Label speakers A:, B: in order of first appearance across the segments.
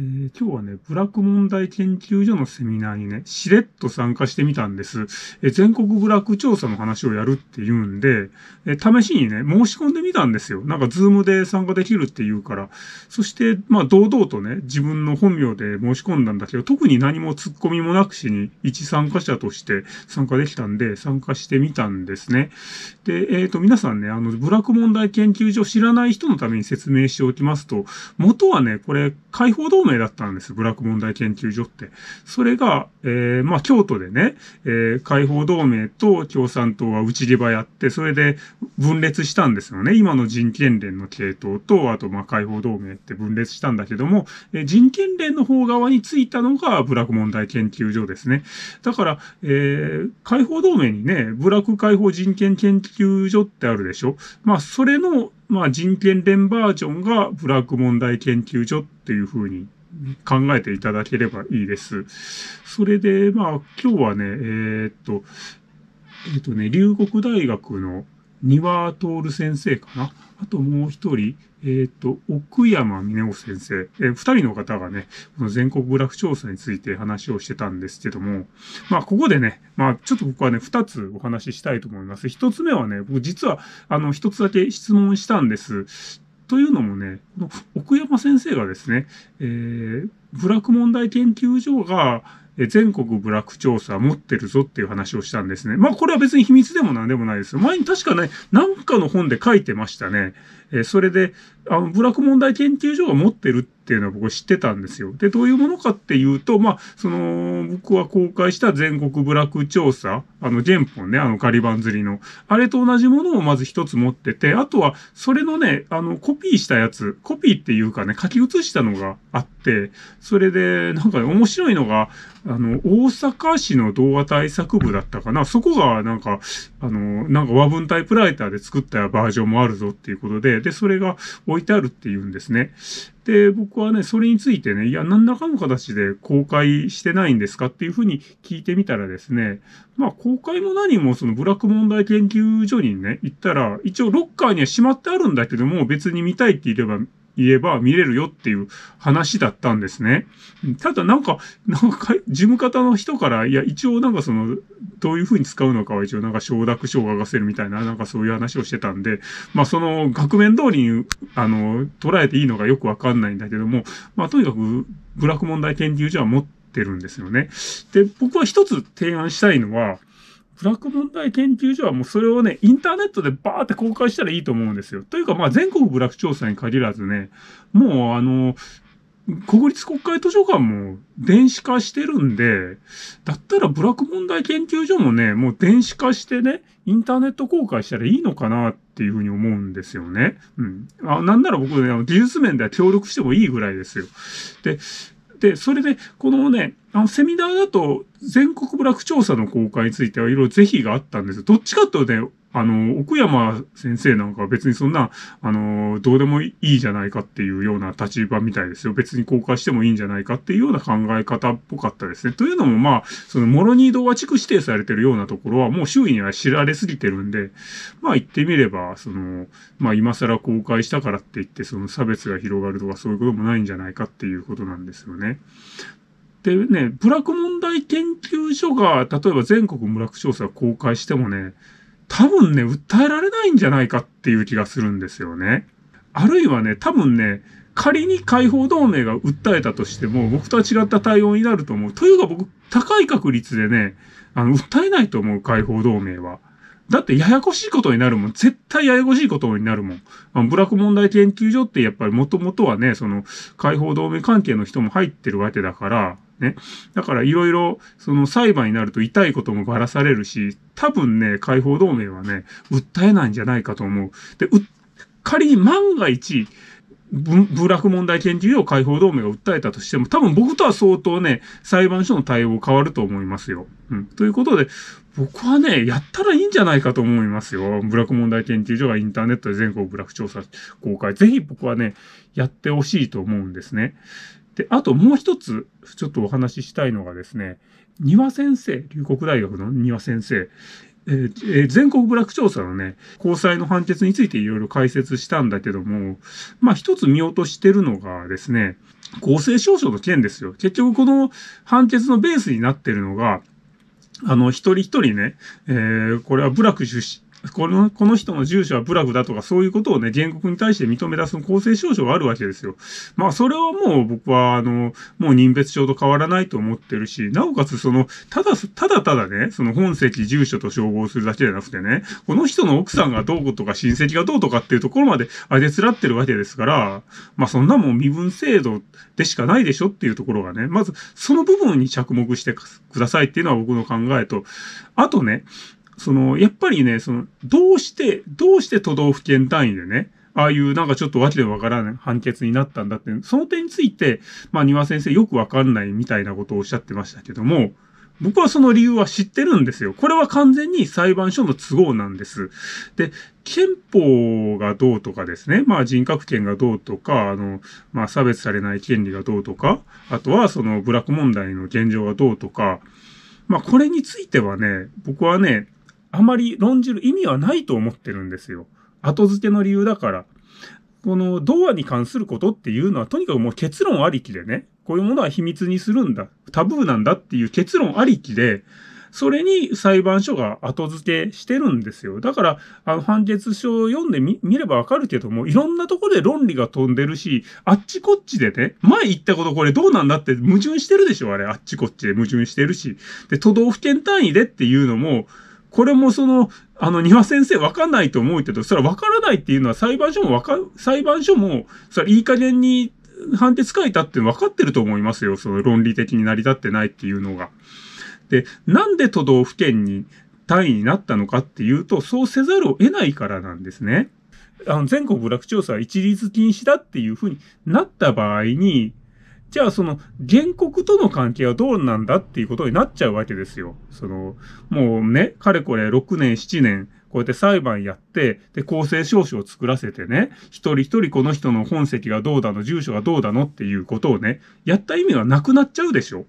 A: えー、今日はね、ブラック問題研究所のセミナーにね、しれっと参加してみたんです。えー、全国ブラック調査の話をやるって言うんで、えー、試しにね、申し込んでみたんですよ。なんかズームで参加できるって言うから。そして、まあ、堂々とね、自分の本名で申し込んだんだけど、特に何も突っ込みもなくしに、一参加者として参加できたんで、参加してみたんですね。で、えっ、ー、と、皆さんね、あの、ブラック問題研究所知らない人のために説明しておきますと、元はね、これ、解放同盟名だったんです。部落問題研究所って。それが、えー、まあ、京都でね、えー、解放同盟と共産党は打ちりやって、それで分裂したんですよね。今の人権連の系統と、あと、まあ、解放同盟って分裂したんだけども、えー、人権連の方側についたのが部落問題研究所ですね。だから、えー、解放同盟にね、部落解放人権研究所ってあるでしょ。まあ、それの、まあ、人権連バージョンがブラック問題研究所っていうふうに考えていただければいいです。それで、まあ、今日はね、えー、っと、えー、っとね、龍谷大学の庭徹先生かな。あともう一人、えっ、と、奥山峰夫先生。えー、二人の方がね、この全国グラフ調査について話をしてたんですけども、まあ、ここでね、まあ、ちょっと僕はね、二つお話ししたいと思います。一つ目はね、僕実は、あの、一つだけ質問したんです。というのもね、奥山先生がですね、えー、部落問題研究所が、全国部落調査持ってるぞっていう話をしたんですね。まあこれは別に秘密でも何でもないです。前に確かね、なんかの本で書いてましたね。えー、それで、あの、部落問題研究所が持ってるってっていうのは僕知ってたんですよ。で、どういうものかっていうと、まあ、その、僕は公開した全国部落調査、あの、ジェンポンね、あの、ガリバン釣りの、あれと同じものをまず一つ持ってて、あとは、それのね、あの、コピーしたやつ、コピーっていうかね、書き写したのがあって、それで、なんか、ね、面白いのが、あの、大阪市の動画対策部だったかな。そこが、なんか、あの、なんか和文タイプライターで作ったバージョンもあるぞっていうことで、で、それが置いてあるっていうんですね。で、僕はね、それについてね、いや、何らかの形で公開してないんですかっていうふうに聞いてみたらですね、まあ、公開も何も、そのブラック問題研究所にね、行ったら、一応ロッカーにはしまってあるんだけども、別に見たいって言えば言えば見れるよっていう話だったんですね。ただなんか、なんか、事務方の人から、いや、一応なんかその、どういうふうに使うのかは一応なんか承諾書を書かせるみたいな、なんかそういう話をしてたんで、まあその、額面通りに、あの、捉えていいのかよくわかんないんだけども、まあとにかく、ブラック問題研究所は持ってるんですよね。で、僕は一つ提案したいのは、ブラック問題研究所はもうそれをね、インターネットでバーって公開したらいいと思うんですよ。というか、まあ全国ブラック調査に限らずね、もうあの、国立国会図書館も電子化してるんで、だったらブラック問題研究所もね、もう電子化してね、インターネット公開したらいいのかなっていうふうに思うんですよね。うん。あなんなら僕ね、技術面では協力してもいいぐらいですよ。で、で、、それで、このね、あの、セミナーだと、全国部落調査の公開についてはいろいろ是非があったんですどっちかというとね、あの、奥山先生なんかは別にそんな、あの、どうでもいいじゃないかっていうような立場みたいですよ。別に公開してもいいんじゃないかっていうような考え方っぽかったですね。というのもまあ、その、モロニードは地区指定されてるようなところはもう周囲には知られすぎてるんで、まあ言ってみれば、その、まあ今更公開したからって言って、その差別が広がるとかそういうこともないんじゃないかっていうことなんですよね。でね、部落問題研究所が、例えば全国部落調査を公開してもね、多分ね、訴えられないんじゃないかっていう気がするんですよね。あるいはね、多分ね、仮に解放同盟が訴えたとしても、僕とは違った対応になると思う。というか僕、高い確率でね、あの、訴えないと思う、解放同盟は。だって、ややこしいことになるもん。絶対ややこしいことになるもん。あのブラック問題研究所ってやっぱり元々はね、その、解放同盟関係の人も入ってるわけだから、ね。だからいろいろ、その裁判になると痛いこともばらされるし、多分ね、解放同盟はね、訴えないんじゃないかと思う。で、う仮に万が一、部落問題研究所を解放同盟が訴えたとしても、多分僕とは相当ね、裁判所の対応変わると思いますよ。うん。ということで、僕はね、やったらいいんじゃないかと思いますよ。部落問題研究所がインターネットで全国部落調査公開。ぜひ僕はね、やってほしいと思うんですね。で、あともう一つ、ちょっとお話ししたいのがですね、丹羽先生、龍谷大学の庭先生、えー、全国部落調査のね、交際の判決についていろいろ解説したんだけども、まあ一つ見落としてるのがですね、公正証書の件ですよ。結局この判決のベースになってるのが、あの、一人一人ね、えー、これは部落出身、この、この人の住所はブラグだとか、そういうことをね、原告に対して認め出す公正証書があるわけですよ。まあ、それはもう僕は、あの、もう認別証と変わらないと思ってるし、なおかつ、その、ただ、ただただね、その本籍、住所と照合するだけじゃなくてね、この人の奥さんがどうとか、親戚がどうとかっていうところまであげつらってるわけですから、まあ、そんなもん身分制度でしかないでしょっていうところがね、まず、その部分に着目してくださいっていうのは僕の考えと、あとね、その、やっぱりね、その、どうして、どうして都道府県単位でね、ああいうなんかちょっとわけのわからない判決になったんだって、その点について、まあ、庭先生よくわかんないみたいなことをおっしゃってましたけども、僕はその理由は知ってるんですよ。これは完全に裁判所の都合なんです。で、憲法がどうとかですね、まあ人格権がどうとか、あの、まあ差別されない権利がどうとか、あとはその部落問題の現状がどうとか、まあこれについてはね、僕はね、あまり論じる意味はないと思ってるんですよ。後付けの理由だから。この童話に関することっていうのはとにかくもう結論ありきでね、こういうものは秘密にするんだ、タブーなんだっていう結論ありきで、それに裁判所が後付けしてるんですよ。だから、あの判決書を読んでみ見ればわかるけども、いろんなところで論理が飛んでるし、あっちこっちでね、前言ったことこれどうなんだって矛盾してるでしょ、あれ。あっちこっちで矛盾してるし。で、都道府県単位でっていうのも、これもその、あの、庭先生わかんないと思うけど、それはわからないっていうのは裁判所もわか、裁判所も、それいい加減に判決書いたって分かってると思いますよ。その論理的に成り立ってないっていうのが。で、なんで都道府県に単位になったのかっていうと、そうせざるを得ないからなんですね。あの、全国部落調査は一律禁止だっていうふうになった場合に、じゃあその原告との関係はどうなんだっていうことになっちゃうわけですよ。その、もうね、かれこれ6年、7年、こうやって裁判やって、で、公正証書を作らせてね、一人一人この人の本籍がどうだの、住所がどうだのっていうことをね、やった意味がなくなっちゃうでしょ。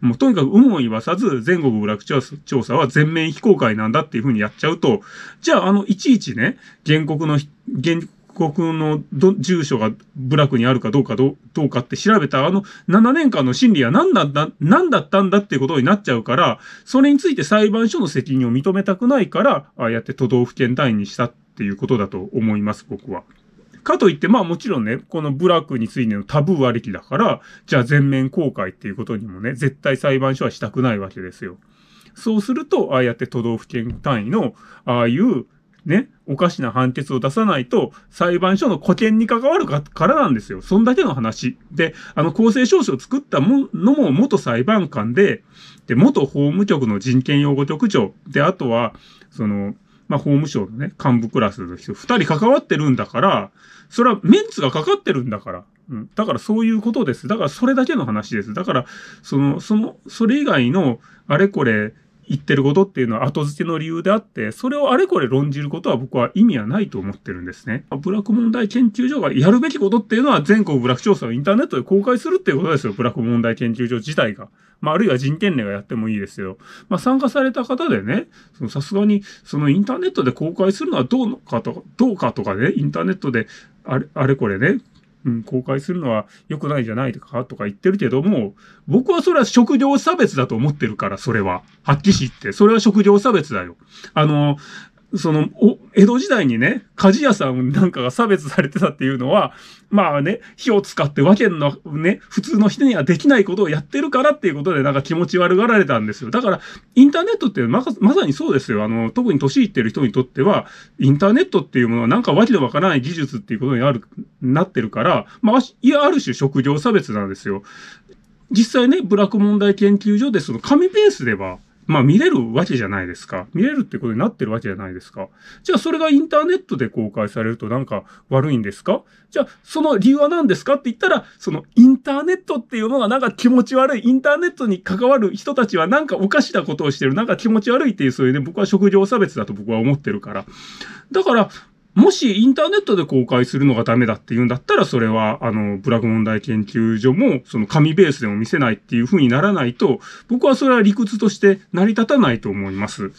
A: もうとにかく有無を言わさず、全国部落調査は全面非公開なんだっていうふうにやっちゃうと、じゃああの、いちいちね、原告の、原国の住所が部落にあるかどうかどうかって調べたあの7年間の審理は何だった何だったんだっていうことになっちゃうから、それについて裁判所の責任を認めたくないから、ああやって都道府県単位にしたっていうことだと思います、僕は。かといって、まあもちろんね、この部落についてのタブーありきだから、じゃあ全面公開っていうことにもね、絶対裁判所はしたくないわけですよ。そうすると、ああやって都道府県単位の、ああいう、ね、おかしな判決を出さないと、裁判所の保険に関わるからなんですよ。そんだけの話。で、あの、公正証書を作ったものも元裁判官で、で、元法務局の人権擁護局長。で、あとは、その、まあ、法務省のね、幹部クラスの人、二人関わってるんだから、それはメンツがかかってるんだから。うん。だからそういうことです。だからそれだけの話です。だから、その、その、それ以外の、あれこれ、言ってることっていうのは後付けの理由であって、それをあれこれ論じることは僕は意味はないと思ってるんですね。ブラック問題研究所がやるべきことっていうのは全国ブラック調査をインターネットで公開するっていうことですよ。ブラック問題研究所自体が。まあ、あるいは人権例がやってもいいですよ。まあ、参加された方でね、そのさすがに、そのインターネットで公開するのはどうのかとか、どうかとかね、インターネットであれ、あれこれね、うん、公開するのは良くないじゃないかとか言ってるけども、僕はそれは職業差別だと思ってるから、それは。はっきり言って。それは職業差別だよ。あの、その、お、江戸時代にね、鍛冶屋さんなんかが差別されてたっていうのは、まあね、火を使ってわけのね、普通の人にはできないことをやってるからっていうことでなんか気持ち悪がられたんですよ。だから、インターネットってままさにそうですよ。あの、特に年いってる人にとっては、インターネットっていうものはなんかわけのわからない技術っていうことにある、なってるから、まあ、いや、ある種職業差別なんですよ。実際ね、ブラック問題研究所でその紙ベースでは、まあ見れるわけじゃないですか。見れるってことになってるわけじゃないですか。じゃあそれがインターネットで公開されるとなんか悪いんですかじゃあその理由は何ですかって言ったら、そのインターネットっていうのがなんか気持ち悪い。インターネットに関わる人たちはなんかおかしなことをしてる。なんか気持ち悪いっていうそういうね、僕は職業差別だと僕は思ってるから。だから、もしインターネットで公開するのがダメだっていうんだったら、それは、あの、ブラグ問題研究所も、その紙ベースでも見せないっていう風にならないと、僕はそれは理屈として成り立たないと思います。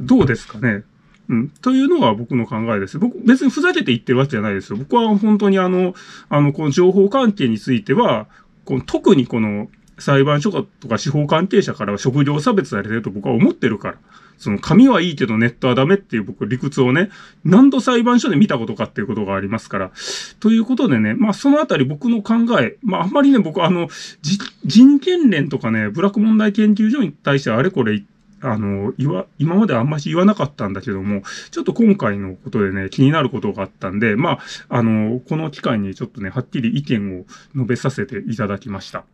A: どうですかねうん、というのが僕の考えです。僕、別にふざけて言ってるわけじゃないですよ。僕は本当にあの、あの、この情報関係については、この特にこの裁判所とか司法関係者からは職業差別されてると僕は思ってるから。その紙はいいけどネットはダメっていう僕理屈をね、何度裁判所で見たことかっていうことがありますから。ということでね、まあそのあたり僕の考え、まああんまりね、僕あの、人権連とかね、ブラック問題研究所に対してあれこれあの、言わ、今まであんまり言わなかったんだけども、ちょっと今回のことでね、気になることがあったんで、まあ、あの、この機会にちょっとね、はっきり意見を述べさせていただきました。